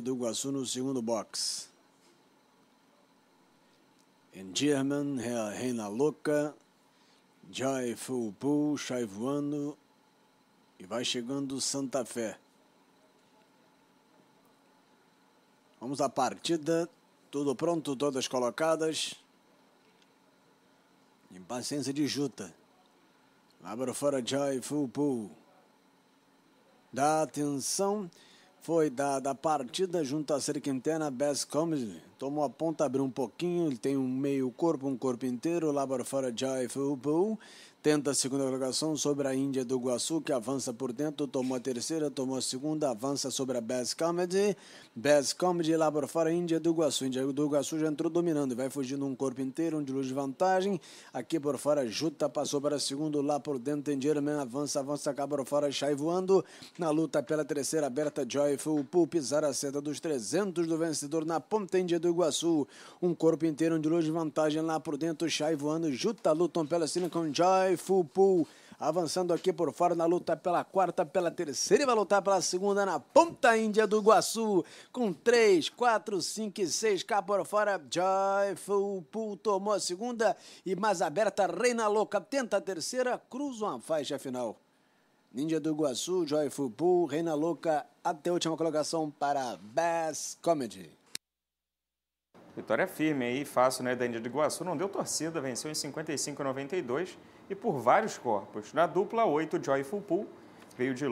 do Iguaçu no segundo box. Endearman, Reina Louca, Joy Chai voando e vai chegando Santa Fé. Vamos à partida, tudo pronto, todas colocadas. Impaciência de Juta. Abra fora Joy Fulpool. Dá atenção foi da, da partida junto à Ser Quintana, Best Comedy. Tomou a ponta, abriu um pouquinho, ele tem um meio corpo, um corpo inteiro, lá para fora Jai Fubu. Tenta a segunda colocação sobre a Índia do Iguaçu, que avança por dentro, tomou a terceira, tomou a segunda, avança sobre a Best Comedy. Best Comedy lá por fora, Índia do Iguaçu. Índia do Iguaçu já entrou dominando, vai fugindo um corpo inteiro, um de luz de vantagem. Aqui por fora, Juta passou para a segunda, lá por dentro, tem mesmo avança, avança, cá por fora, Chai voando. Na luta pela terceira, aberta Joyful, Pul pisar a seta dos 300 do vencedor na ponta Índia do Iguaçu. Um corpo inteiro, um de luz de vantagem lá por dentro, Chai voando, Juta lutam pela com Joy. Joyful Fulpool avançando aqui por fora na luta pela quarta, pela terceira e vai lutar pela segunda na Ponta Índia do Iguaçu, com 3, 4, 5 e 6 cá por fora. Joyful Pool tomou a segunda e mais aberta, Reina Louca tenta a terceira, cruza uma faixa final. Ninja do Iguaçu, Joyful Pool, Reina Louca até a última colocação para Bass Comedy. Vitória firme aí, fácil, né, da Índia de Iguaçu. Não deu torcida, venceu em 55 a 92 e por vários corpos. Na dupla 8, Joyful Pool veio de